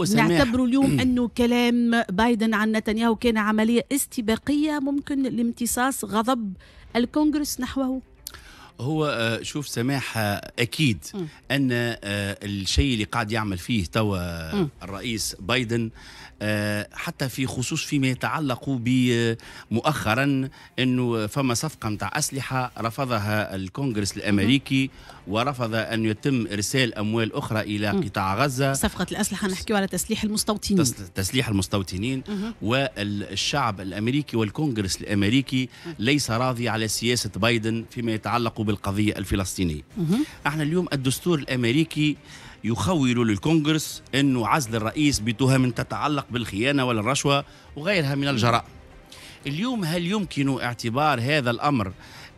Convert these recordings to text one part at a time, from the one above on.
وسماح نعتبر اليوم أنه كلام بايدن عن نتنياهو كان عملية استباقية ممكن لامتصاص غضب الكونغرس نحوه هو آه، شوف سماح آه، أكيد م. أن آه، الشيء اللي قاعد يعمل فيه توا الرئيس بايدن حتى في خصوص فيما يتعلق بمؤخرا أنه فما صفقة نتاع أسلحة رفضها الكونغرس الأمريكي ورفض أن يتم إرسال أموال أخرى إلى قطاع غزة صفقة الأسلحة نحكي على تسليح المستوطنين تسليح المستوطنين والشعب الأمريكي والكونغرس الأمريكي ليس راضي على سياسة بايدن فيما يتعلق بالقضية الفلسطينية احنا اليوم الدستور الأمريكي يخول للكونغرس أنه عزل الرئيس بتهم تتعلق بالخيانة ولا الرشوة وغيرها من الجرائم اليوم هل يمكن اعتبار هذا الأمر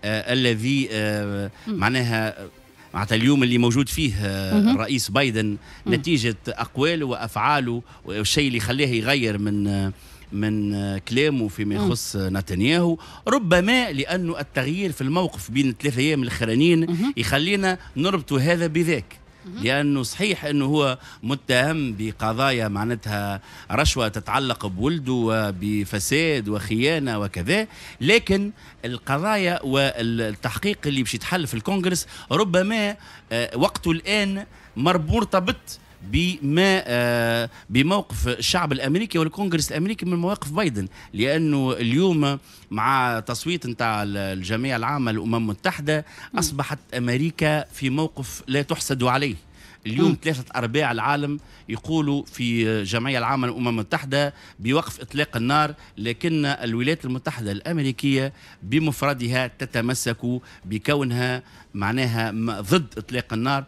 آه الذي آه معناها آه، معناتها اليوم اللي موجود فيه آه، الرئيس بايدن نتيجة أقواله وأفعاله والشيء اللي خلاه يغير من آه، من آه، كلامه فيما يخص نتنياهو ربما لأنه التغيير في الموقف بين الثلاثة أيام الأخرانيين يخلينا نربط هذا بذاك لانه صحيح انه هو متهم بقضايا معناتها رشوه تتعلق بولده وبفساد وخيانه وكذا لكن القضايا والتحقيق اللي باش يتحل في الكونغرس ربما آه، وقته الان مربوط مرتبط بما آه، بموقف الشعب الامريكي والكونغرس الامريكي من مواقف بايدن لانه اليوم مع تصويت نتاع الجمعيه العامه للامم المتحده اصبحت امريكا في موقف لا تحسد عليه اليوم ثلاثة أرباع العالم يقولوا في الجمعية العامة للأمم المتحدة بوقف إطلاق النار لكن الولايات المتحدة الأمريكية بمفردها تتمسك بكونها معناها ضد إطلاق النار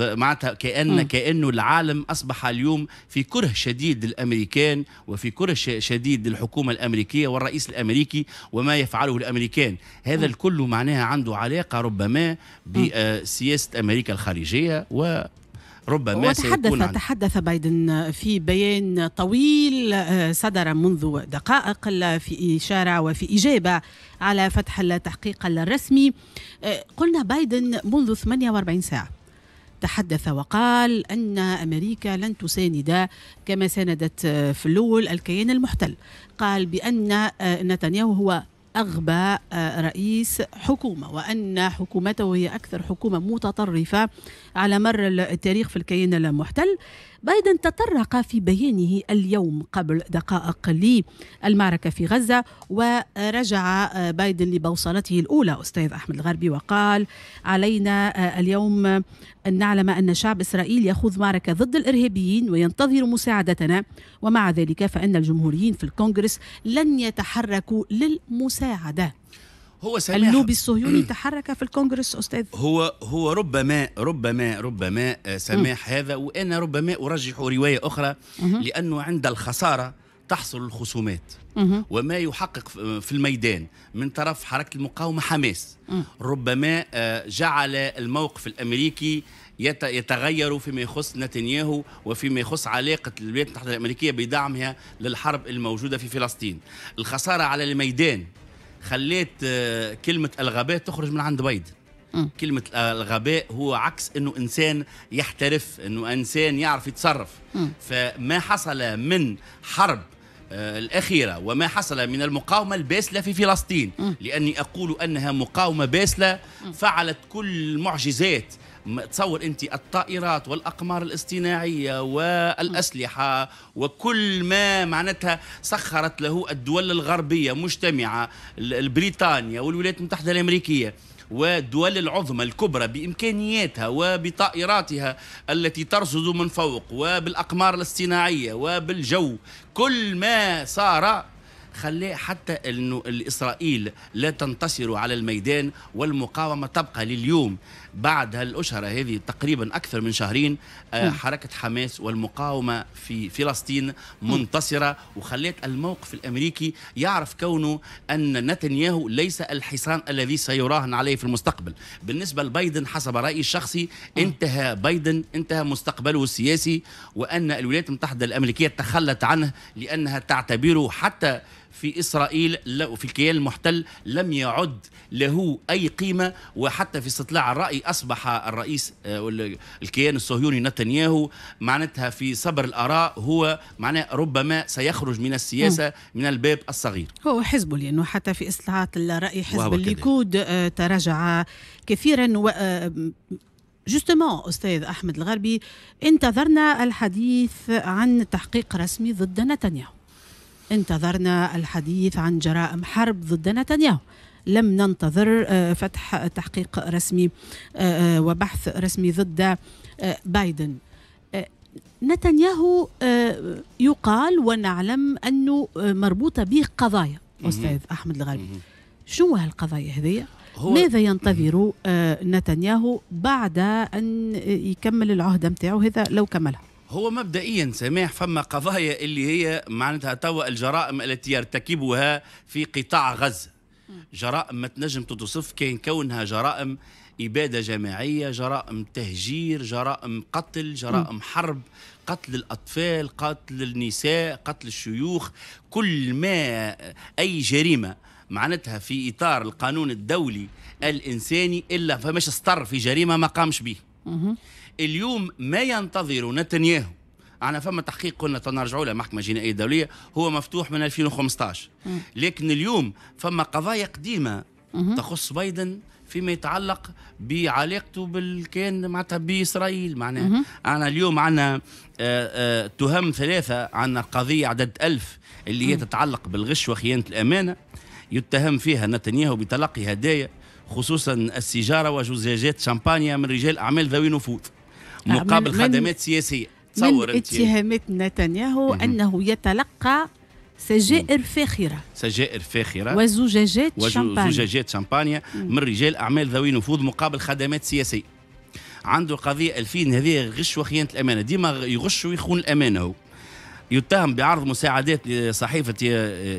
معناتها كأن كأنه العالم أصبح اليوم في كره شديد للأمريكان وفي كره شديد للحكومة الأمريكية والرئيس الأمريكي وما يفعله الأمريكان هذا الكل معناها عنده علاقة ربما بسياسة أمريكا الخارجية و ربما وتحدث عن... تحدث بايدن في بيان طويل آه، صدر منذ دقائق في إشارة وفي إجابة على فتح التحقيق الرسمي آه، قلنا بايدن منذ 48 ساعة تحدث وقال أن أمريكا لن تساند كما ساندت في الأول الكيان المحتل قال بأن آه، نتنياهو هو أغبى آه، رئيس حكومة وأن حكومته هي أكثر حكومة متطرفة على مر التاريخ في الكيان المحتل بايدن تطرق في بيانه اليوم قبل دقائق للمعركة في غزة ورجع آه، بايدن لبوصلته الأولى أستاذ أحمد الغربي وقال علينا آه، اليوم أن نعلم أن شعب إسرائيل يخوض معركة ضد الإرهابيين وينتظر مساعدتنا ومع ذلك فإن الجمهوريين في الكونغرس لن يتحركوا للمساعدة المساعدة هو سماح اللوبي الصهيوني تحرك في الكونغرس استاذ هو هو ربما ربما ربما سماح هذا وانا ربما ارجح روايه اخرى لانه عند الخساره تحصل الخصومات وما يحقق في الميدان من طرف حركه المقاومه حماس ربما آه، جعل الموقف الامريكي يتغير فيما يخص نتنياهو وفيما يخص علاقة الولايات المتحدة الأمريكية بدعمها للحرب الموجودة في فلسطين الخسارة على الميدان خليت آه، كلمه الغباء تخرج من عند بيض كلمة الغباء هو عكس انه انسان يحترف انه انسان يعرف يتصرف فما حصل من حرب آه، الأخيرة وما حصل من المقاومة الباسلة في فلسطين لأني أقول أنها مقاومة باسلة فعلت كل المعجزات تصور انت الطائرات والاقمار الاصطناعيه والاسلحه وكل ما معناتها سخرت له الدول الغربيه مجتمعه بريطانيا والولايات المتحده الامريكيه والدول العظمى الكبرى بامكانياتها وبطائراتها التي ترصد من فوق وبالاقمار الاصطناعيه وبالجو كل ما صار خلاه حتى انه اسرائيل لا تنتصر على الميدان والمقاومه تبقى لليوم بعد هالاشهر هذه تقريبا اكثر من شهرين آه، حركه حماس والمقاومه في فلسطين منتصره وخلت الموقف الامريكي يعرف كونه ان نتنياهو ليس الحصان الذي سيراهن عليه في المستقبل بالنسبه لبايدن حسب رايي الشخصي انتهى بايدن انتهى مستقبله السياسي وان الولايات المتحده الامريكيه تخلت عنه لانها تعتبره حتى في إسرائيل وفي الكيان المحتل لم يعد له أي قيمة وحتى في استطلاع الرأي أصبح الرئيس آه، الكيان الصهيوني نتنياهو معناتها في صبر الآراء هو معناه ربما سيخرج من السياسة من الباب الصغير هو حزب لأنه حتى في إصلاحات الرأي حزب الليكود آه، تراجع كثيرا و آه، جوستومون استاذ احمد الغربي انتظرنا الحديث عن تحقيق رسمي ضد نتنياهو انتظرنا الحديث عن جرائم حرب ضد نتنياهو لم ننتظر آه، فتح آه، تحقيق رسمي آه، وبحث رسمي ضد بايدن نتنياهو يقال ونعلم أنه مربوطة به قضايا أستاذ أحمد الغالب شو هالقضايا هذه؟ ماذا ينتظر نتنياهو بعد أن يكمل العهدة نتاعو هذا لو كملها؟ هو مبدئيا سماح فما قضايا اللي هي معناتها توا الجرائم التي يرتكبها في قطاع غزه جرائم ما تنجم تتصف كان كونها جرائم إبادة جماعية جرائم تهجير جرائم قتل جرائم حرب قتل الأطفال قتل النساء قتل الشيوخ كل ما أي جريمة معناتها في إطار القانون الدولي الإنساني إلا فماش استر في جريمة ما قامش به اليوم ما ينتظر نتنياهو أنا فما تحقيق قلنا تنرجعوا له محكمه جنائيه دوليه هو مفتوح من 2015 لكن اليوم فما قضايا قديمه تخص بايدن فيما يتعلق بعلاقته بالكيان معناتها باسرائيل معناها انا اليوم عندنا آه، آه، تهم ثلاثه عندنا قضيه عدد ألف اللي هي تتعلق بالغش وخيانه الامانه يتهم فيها نتنياهو بتلقي هدايا خصوصا السيجاره وزجاجات شامبانيا من رجال اعمال ذوي نفوذ آه، مقابل من خدمات سياسيه تصور من اتهامات نتنياهو انه يتلقى سجائر فاخرة سجائر فاخرة وزجاجات شامبانيا وزجاجات شامبانيا من رجال أعمال ذوي نفوذ مقابل خدمات سياسية عنده قضية 2000 هذه غش وخيانة الأمانة ديما يغش ويخون الأمانة هو يتهم بعرض مساعدات لصحيفة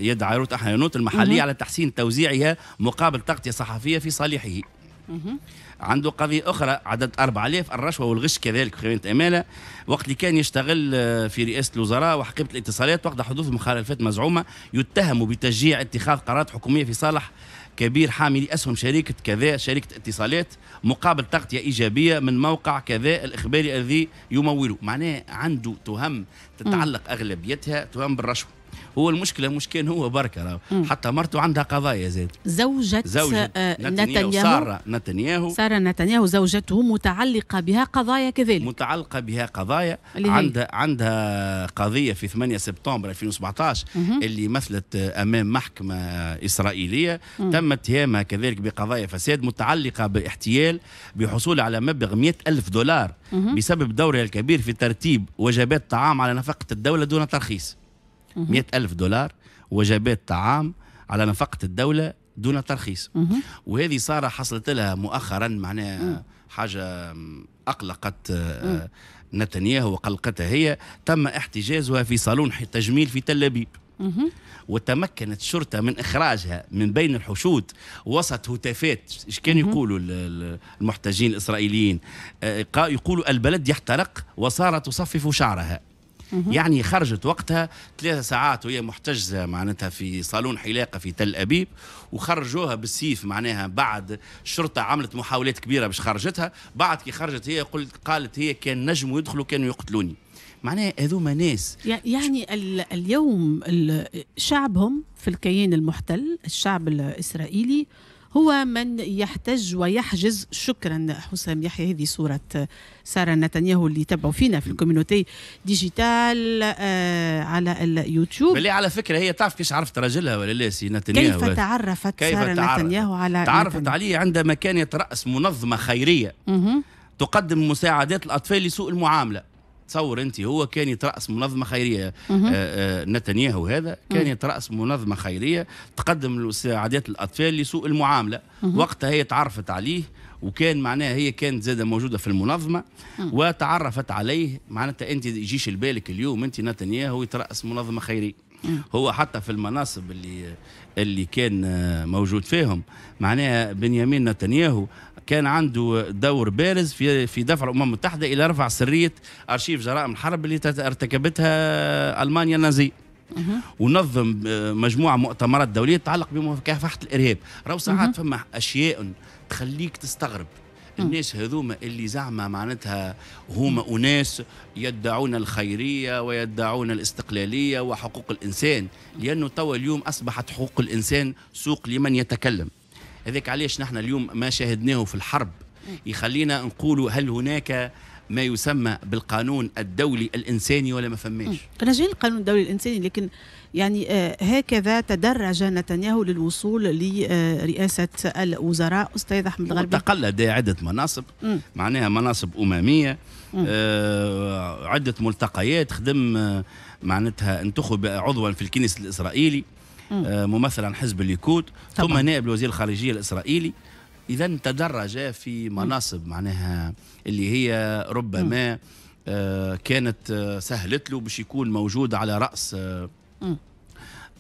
يد عيروت أحيانوت المحلية مم. على تحسين توزيعها مقابل تغطية صحفية في صالحه عنده قضية أخرى عدد 4000 الرشوة والغش كذلك في خيانة أمانة وقت اللي كان يشتغل آه، في رئاسة الوزراء وحقيبة الاتصالات وقت حدوث مخالفات مزعومة يتهم بتشجيع اتخاذ قرارات حكومية في صالح كبير حاملي أسهم شركة كذا شركة اتصالات مقابل تغطية إيجابية من موقع كذا الإخباري الذي يموله معناه عنده تهم تتعلق أغلبيتها تهم بالرشوة هو المشكله مش كان هو بركه حتى مرته عندها قضايا زاد زوجة, آه، زوجة نتنياهو سارة نتنياهو سارة نتنياهو زوجته متعلقة بها قضايا كذلك متعلقة بها قضايا عندها عندها قضية في 8 سبتمبر 2017 اللي مثلت آه، أمام محكمة إسرائيلية مم. تم اتهامها كذلك بقضايا فساد متعلقة باحتيال بحصول على مبلغ 100 ألف دولار مم. بسبب دورها الكبير في ترتيب وجبات طعام على نفقة الدولة دون ترخيص مئة ألف دولار وجبات طعام على نفقة الدولة دون ترخيص وهذه صار حصلت لها مؤخرا معناها حاجة أقلقت آه، نتنياهو وقلقتها هي تم احتجازها في صالون تجميل في تل أبيب وتمكنت الشرطة من إخراجها من بين الحشود وسط هتافات إيش كانوا يقولوا المحتجين الإسرائيليين آه، يقولوا البلد يحترق وصارت تصفف شعرها يعني خرجت وقتها ثلاثة ساعات وهي محتجزة معناتها في صالون حلاقة في تل أبيب وخرجوها بالسيف معناها بعد الشرطة عملت محاولات كبيرة باش خرجتها بعد كي خرجت هي قلت قالت هي كان نجموا يدخلوا كانوا يقتلوني معناها هذوما ناس يعني اليوم شعبهم في الكيان المحتل الشعب الإسرائيلي هو من يحتج ويحجز شكرا حسام يحيى هذه صورة سارة نتنياهو اللي تبعوا فينا في الكوميونيتي ديجيتال آه على اليوتيوب اللي على فكرة هي تعرف كيش عرفت راجلها ولا لا سي نتنياهو كيف تعرفت كيف سارة تعرف. نتنياهو على تعرفت نتنياهو. عليه عندما كان يترأس منظمة خيرية م -م. تقدم مساعدات الأطفال لسوء المعاملة تصور انت هو كان يتراس منظمه خيريه آه، آه، نتنياهو هذا كان يتراس منظمه خيريه تقدم مساعدات الاطفال لسوء المعامله وقتها هي تعرفت عليه وكان معناها هي كانت زادة موجودة في المنظمة وتعرفت عليه معناتها أنت يجيش البالك اليوم أنت نتنياهو يترأس منظمة خيرية هو حتى في المناصب اللي اللي كان موجود فيهم معناها بنيامين نتنياهو كان عنده دور بارز في في دفع الامم المتحده الى رفع سريه ارشيف جرائم الحرب اللي ارتكبتها المانيا النازيه ونظم مجموعه مؤتمرات دوليه تتعلق بمكافحه الارهاب راهو ساعات فما اشياء تخليك تستغرب الناس هذوما اللي زعما معناتها هما اناس يدعون الخيريه ويدعون الاستقلاليه وحقوق الانسان لانه توا اليوم اصبحت حقوق الانسان سوق لمن يتكلم هذاك علاش نحن اليوم ما شاهدناه في الحرب يخلينا نقولوا هل هناك ما يسمى بالقانون الدولي الانساني ولا ما فماش؟ كنا القانون الدولي الانساني لكن يعني آه، هكذا تدرج نتنياهو للوصول لرئاسه الوزراء استاذ احمد الغربي تقلد عده مناصب م. معناها مناصب امميه آه عده ملتقيات خدم آه، معناتها انتخب عضوا في الكنيس الاسرائيلي آه ممثلا حزب الليكود ثم نائب الوزير الخارجيه الاسرائيلي اذا تدرج في مناصب معناها اللي هي ربما آه، كانت آه، سهلت له باش يكون موجود على راس آه،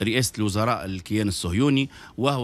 رئاسه الوزراء الكيان الصهيوني وهو